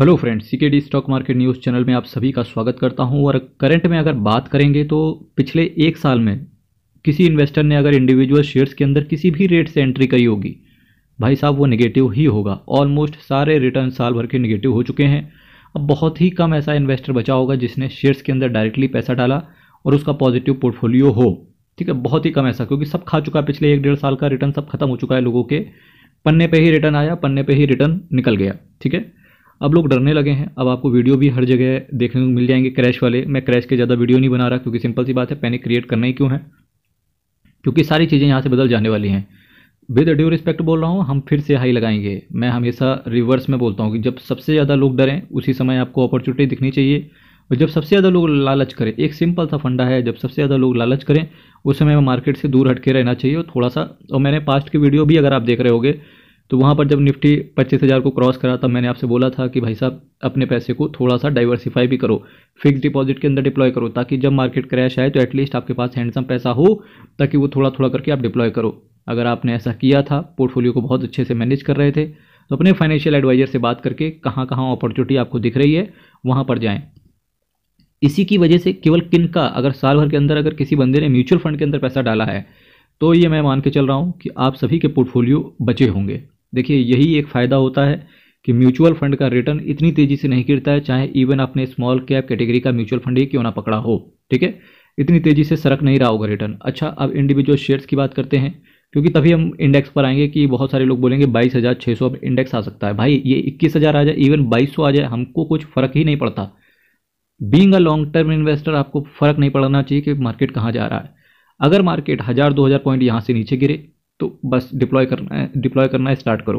hello friends CKD stock market news channel में आप सभी का स्वागत करता हूं और करंट में अगर बात करेंगे तो पिछले एक साल में किसी इन्वेस्टर ने अगर इंडिविजुअल शेयर्स के अंदर किसी भी रेट से एंट्री करी होगी भाई साहब वो निगेटिव ही होगा ऑलमोस्ट सारे रिटर्न साल भर के निगेटिव हो चुके हैं अब बहुत ही कम ऐसा इन्वेस्टर बचा होगा जिसने शेयर्स के अंदर डायरेक्टली पैसा डाला और उसका पॉजिटिव पोर्टफोलियो हो ठीक है बहुत ही कम ऐसा क्योंकि सब खा चुका है पिछले एक डेढ़ साल का रिटर्न सब खत्म हो चुका है लोगों के पन्ने पे ही रिटर्न आया पन्ने पे ही रिटर्न निकल गया ठीक है अब लोग डरने लगे हैं अब आपको वीडियो भी हर जगह देखने को मिल जाएंगे क्रैश वाले मैं क्रैश के ज़्यादा वीडियो नहीं बना रहा क्योंकि सिंपल सी बात है पैनिक क्रिएट करना ही क्यों है क्योंकि सारी चीज़ें यहाँ से बदल जाने वाली हैं विद ड्यू रिस्पेक्ट बोल रहा हूँ हम फिर से हाई लगाएंगे मैं हमेशा रिवर्स में बोलता हूँ कि जब सबसे ज़्यादा लोग डरें उसी समय आपको अपॉर्चुनिटी दिखनी चाहिए और जब सबसे ज़्यादा लोग लालच करें एक सिंपल सा फंडा है जब सबसे ज़्यादा लोग लालच करें उस समय मार्केट से दूर हटके रहना चाहिए और थोड़ा सा और मैंने पास्ट की वीडियो भी अगर आप देख रहे होगे तो वहाँ पर जब निफ्टी पच्चीस हज़ार को क्रॉस करा तब मैंने आपसे बोला था कि भाई साहब अपने पैसे को थोड़ा सा डाइवर्सिफाई भी करो फिक्स डिपॉजिट के अंदर डिप्लॉय करो ताकि जब मार्केट क्रैश आए तो एटलीस्ट आपके पास हैंडसम पैसा हो ताकि वो थोड़ा थोड़ा करके आप डिप्लॉय करो अगर आपने ऐसा किया था पोर्टफोलियो को बहुत अच्छे से मैनेज कर रहे थे तो अपने फाइनेंशियल एडवाइजर से बात करके कहाँ कहाँ अपॉर्चुनिटी आपको दिख रही है वहाँ पर जाएँ इसी की वजह से केवल किन का अगर साल भर के अंदर अगर किसी बंदे ने म्यूचुअल फंड के अंदर पैसा डाला है तो ये मैं मान के चल रहा हूँ कि आप सभी के पोर्टफोलियो बचे होंगे देखिए यही एक फ़ायदा होता है कि म्यूचुअल फंड का रिटर्न इतनी तेज़ी से नहीं गिरता है चाहे इवन आपने स्मॉल कैप कैटेगरी का म्यूचुअल फंड ही क्यों ना पकड़ा हो ठीक है इतनी तेज़ी से सरक नहीं रहा होगा रिटर्न अच्छा अब इंडिविजुअल शेयर्स की बात करते हैं क्योंकि तभी हम इंडेक्स पर आएंगे कि बहुत सारे लोग बोलेंगे बाईस हज़ार छः सौ अब इंडेक्स आ सकता है भाई ये इक्कीस हज़ार आ जाए इवन बाईस सौ आ जाए हमको कुछ फ़र्क ही नहीं पड़ता being a long term investor आपको फ़र्क नहीं पड़ना चाहिए कि मार्केट कहाँ जा रहा है अगर मार्केट हज़ार दो हज़ार पॉइंट यहाँ से नीचे गिरे तो बस डिप्लॉय करना है डिप्लॉय करना है स्टार्ट करो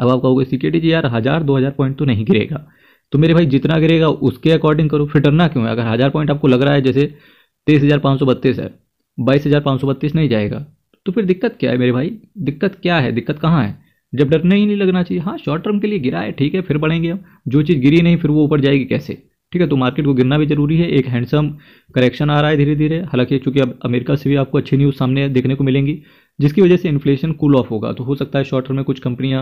अब आप कहोगे सिक्योरिटी जी यार हज़ार दो हज़ार पॉइंट तो नहीं गिरेगा तो मेरे भाई जितना गिरेगा उसके अकॉर्डिंग करो फिर डरना क्यों है अगर हज़ार पॉइंट आपको लग रहा है जैसे तेईस हज़ार पाँच सौ बत्तीस है बाईस हज़ार पाँच सौ बत्तीस नहीं जाएगा तो फिर दिक्कत क्या है मेरे भाई दिक्कत क्या है दिक्कत कहाँ है जब डरने ही नहीं लगना चाहिए हाँ शॉर्ट टर्म के लिए गिरा है ठीक है फिर बढ़ेंगे हम जो चीज़ गिरी नहीं फिर वो ऊपर जाएगी कैसे ठीक है तो मार्केट को गिरना भी जरूरी है एक हैंडसम करेक्शन आ रहा है धीरे धीरे हालांकि चूंकि अब अमेरिका से भी आपको अच्छी न्यूज़ सामने देखने को मिलेंगी जिसकी वजह से इन्फ्लेशन कूल ऑफ होगा तो हो सकता है शॉर्ट टर्म में कुछ कंपनियां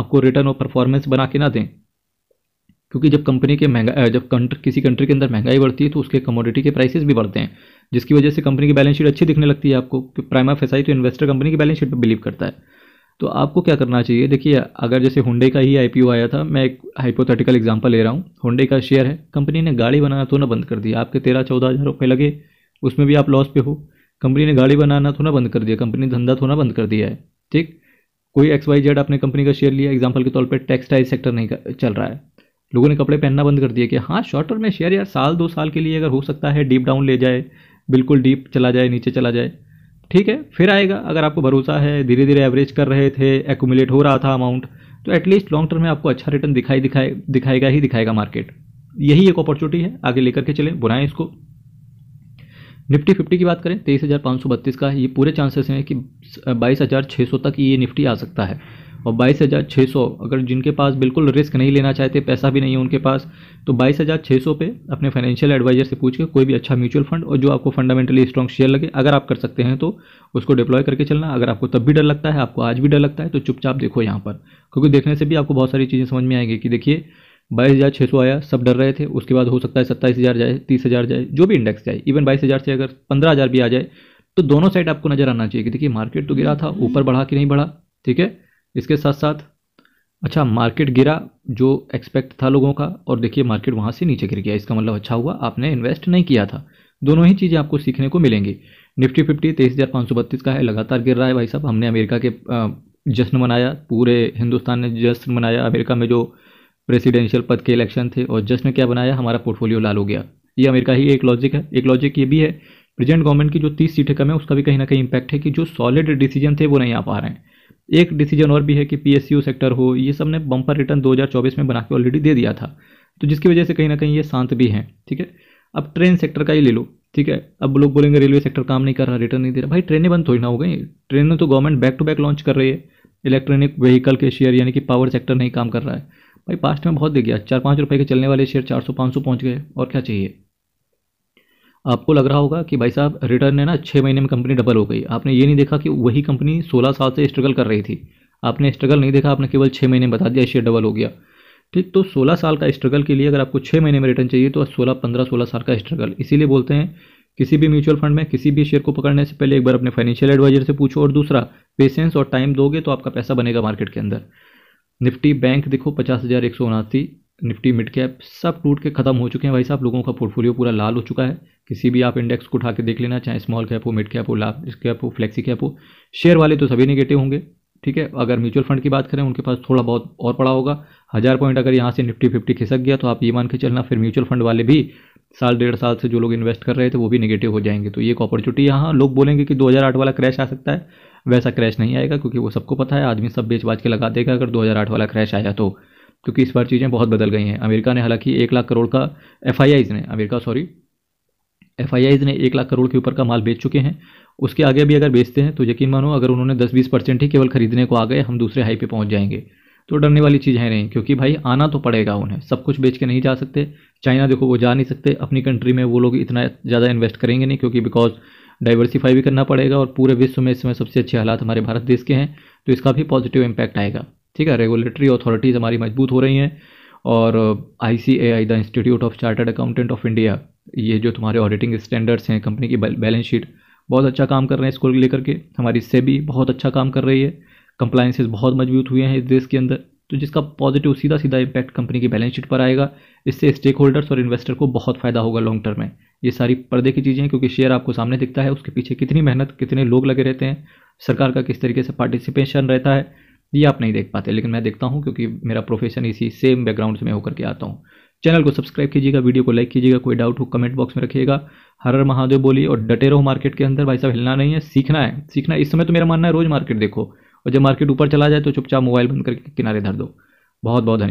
आपको रिटर्न और परफॉर्मेंस बना के ना दें क्योंकि जब कंपनी के महंगा जब कंट्री किसी कंट्री के अंदर महंगाई बढ़ती है तो उसके कमोडिटी के प्राइसेस भी बढ़ते हैं जिसकी वजह से कंपनी की बैलेंस शीट अच्छी दिखने लगती है आपको प्राइमा फेसाई तो इन्वेस्टर कंपनी की बैलेंस शीट पर बिलीव करता है तो आपको क्या करना चाहिए देखिए अगर जैसे होंडे का ही आई आया था मैं एक हाइपोथेटिकल एग्जाम्पल ले रहा हूँ होंडे का शेयर है कंपनी ने गाड़ी बनाना तो ना बंद कर दिया आपके तेरह चौदह हज़ार रुपये लगे उसमें भी आप लॉस पे हो कंपनी ने गाड़ी बनाना थोड़ा बंद कर दिया कंपनी ने धंधा थोड़ा बंद कर दिया है ठीक कोई एक्स वाई जेड आपने कंपनी का शेयर लिया एग्जाम्पल के तौर पर टेक्सटाइल सेक्टर नहीं चल रहा है लोगों ने कपड़े पहनना बंद कर दिया कि हाँ शॉर्ट टर्म में शेयर यार साल दो साल के लिए अगर हो सकता है डीप डाउन ले जाए बिल्कुल डीप चला जाए नीचे चला जाए ठीक है फिर आएगा अगर आपको भरोसा है धीरे धीरे एवरेज कर रहे थे एकोमुलेट हो रहा था अमाउंट तो एटलीस्ट लॉन्ग टर्म में आपको अच्छा रिटर्न दिखाई दिखाए दिखाएगा ही दिखाएगा मार्केट यही एक अपॉर्चुनिटी है आगे लेकर के चलें बुलाएं इसको निफ्टी फिफ्टी की बात करें तेईस हज़ार पाँच सौ बत्तीस का ये पूरे चांसेस हैं कि बाईस हज़ार छः सौ तक ये निफ्टी आ सकता है और बाईस हज़ार छः सौ अगर जिनके पास बिल्कुल रिस्क नहीं लेना चाहते पैसा भी नहीं है उनके पास तो बाईस हज़ार छः सौ पे अपने फाइनेंशियल एडवाइजर से पूछ के कोई भी अच्छा म्यूचुअल फंड और जो आपको फंडामेंटली स्ट्रॉन्ग शेयर लगे अगर आप कर सकते हैं तो उसको डिप्लॉय करके चलना अगर आपको तब भी डर लगता है आपको आज भी डर लगता है तो चुपचाप देखो यहाँ पर क्योंकि देखने से भी आपको बहुत सारी चीज़ें समझ में आएंगी कि देखिए बाईस हज़ार छः सौ आया सब डर रहे थे उसके बाद हो सकता है सत्ताईस हज़ार जाए तीस हज़ार जाए जो भी इंडेक्स जाए इवन बाईस हज़ार से अगर पंद्रह हज़ार भी आ जाए तो दोनों साइड आपको नज़र आना चाहिए कि देखिए मार्केट तो गिरा था ऊपर बढ़ा कि नहीं बढ़ा ठीक है इसके साथ साथ अच्छा मार्केट गिरा जो एक्सपेक्ट था लोगों का और देखिए मार्केट वहाँ से नीचे गिर गया इसका मतलब अच्छा हुआ आपने इन्वेस्ट नहीं किया था दोनों ही चीज़ें आपको सीखने को मिलेंगी निफ्टी फिफ्टी तेईस हज़ार पाँच सौ बत्तीस का है लगातार गिर रहा है भाई साहब हमने अमेरिका के जश्न मनाया पूरे हिंदुस्तान ने जश्न मनाया अमेरिका में जो प्रेसिडेंशियल पद के इलेक्शन थे और जस्ट ने क्या बनाया हमारा पोर्टफोलियो लाल हो गया ये अमेरिका ही एक लॉजिक है एक लॉजिक ये भी है प्रेजेंट गवर्नमेंट की जो तीस सीटें कम है उसका भी कहीं ना कहीं इंपैक्ट है कि जो सॉलिड डिसीजन थे वो नहीं आ पा रहे हैं एक डिसीजन और भी है कि पी सेक्टर हो ये सब ने बम्पर रिटर्न दो में बना के ऑलरेडी दे दिया था तो जिसकी वजह से कहीं ना कहीं ये शांत भी हैं ठीक है अब ट्रेन सेक्टर का ही ले लो ठीक है अब लोग बोलेंगे रेलवे सेक्टर काम नहीं कर रहा रिटर्न नहीं दे रहा भाई ट्रेनें बंद थोड़ी ना हो गई ट्रेनें तो government back to back launch कर रही है इलेक्ट्रॉनिक व्हीकल के शेयर यानी कि पावर सेक्टर नहीं काम कर रहा है भाई पास्ट में बहुत देख गया चार पाँच रुपये के चलने वाले शेयर चार सौ पाँच सौ पहुँच गए और क्या चाहिए आपको लग रहा होगा कि भाई साहब रिटर्न है ना छः महीने में कंपनी डबल हो गई आपने ये नहीं देखा कि वही कंपनी सोलह साल से स्ट्रगल कर रही थी आपने स्ट्रगल नहीं देखा आपने केवल छः महीने बता दिया शेयर डबल हो गया ठीक तो सोलह साल का स्ट्रगल के लिए अगर आपको छः महीने में रिटर्न चाहिए तो सोलह पंद्रह सोलह साल का स्ट्रगल इसीलिए बोलते हैं किसी भी म्यूचुअल फंड में किसी भी शेयर को पकड़ने से पहले एक बार अपने फाइनेंशियल एडवाइजर से पूछो और दूसरा पेशेंस और टाइम दोगे तो आपका पैसा बनेगा मार्केट के अंदर निफ्टी बैंक देखो पचास हज़ार एक सौ उनासी निफ्टी मिड कैप सब टूट के खत्म हो चुके हैं भाई साहब लोगों का पोर्टफोलियो पूरा लाल हो चुका है किसी भी आप इंडेक्स को उठा के देख लेना चाहे स्मॉल कैप हो मिड कैप हो लार्ज कैप हो फ्लेक्सी कैप हो शेयर वाले तो सभी नेगेटिव होंगे ठीक है अगर म्यूचुअल फंड की बात करें उनके पास थोड़ा बहुत और पड़ा होगा हज़ार पॉइंट अगर यहाँ से निफ्टी फिफ्टी खिसक गया तो आप ये मान के चलना फिर म्यूचुअल फंड वाले भी साल डेढ़ साल से जो लोग इन्वेस्ट कर रहे थे वो भी निगेटिव हो जाएंगे तो ये एक अपॉर्चुनिटी यहाँ लोग बोलेंगे कि दो वाला क्रैश आ सकता है वैसा क्रैश नहीं आएगा क्योंकि वो सबको पता है आदमी सब बेच बाज के लगा देगा अगर 2008 वाला क्रैश आया तो क्योंकि इस बार चीज़ें बहुत बदल गई हैं अमेरिका ने हालांकि एक लाख करोड़ का एफ ने अमेरिका सॉरी एफ ने एक लाख करोड़ के ऊपर का माल बेच चुके हैं उसके आगे भी अगर बेचते हैं तो यकीन मानो अगर उन्होंने दस बीस परसेंट ही केवल खरीदने को आ गए हम दूसरे हाई पे पहुंच जाएंगे तो डरने वाली चीज़ है नहीं क्योंकि भाई आना तो पड़ेगा उन्हें सब कुछ बेच के नहीं जा सकते चाइना देखो वो जा नहीं सकते अपनी कंट्री में वो लोग इतना ज़्यादा इन्वेस्ट करेंगे नहीं क्योंकि बिकॉज डाइवर्सिफाई भी करना पड़ेगा और पूरे विश्व में इस समय सबसे अच्छे हालात हमारे भारत देश के हैं तो इसका भी पॉजिटिव इम्पैक्ट आएगा ठीक है रेगुलेटरी अथॉरिटीज़ हमारी मजबूत हो रही हैं और I C A I the institute of chartered accountant of India ये जो तुम्हारे ऑडिटिंग स्टैंडर्ड्स हैं कंपनी की बैलेंस शीट बहुत अच्छा काम कर रहे हैं इसको लेकर के हमारी सेबी बहुत अच्छा काम कर रही है कंप्लाइंसेज बहुत मजबूत हुए हैं इस देश के अंदर तो जिसका पॉजिटिव सीधा सीधा इम्पैक्ट कंपनी की बैलेंस शीट पर आएगा इससे स्टेक होल्डर्स और इन्वेस्टर को बहुत फ़ायदा होगा लॉन्ग टर्म में ये सारी पर्दे की चीज़ें हैं क्योंकि शेयर आपको सामने दिखता है उसके पीछे कितनी मेहनत कितने लोग लगे रहते हैं सरकार का किस तरीके से पार्टिसिपेशन रहता है ये आप नहीं देख पाते लेकिन मैं देखता हूँ क्योंकि मेरा प्रोफेशन इसी सेम बैकग्राउंड से मैं होकर के आता हूँ चैनल को सब्सक्राइब कीजिएगा वीडियो को लाइक कीजिएगा कोई डाउट हो कमेंट बॉक्स में रखिएगा हर हर महादेव बोली और डटे रहो मार्केट के अंदर भाई साहब हिलना नहीं है सीखना है सीखना इस समय तो मेरा मानना है रोज मार्केट देखो और जब मार्केट ऊपर चला जाए तो चुपचाप मोबाइल बंद करके किनारे धर दो बहुत बहुत धन्यवाद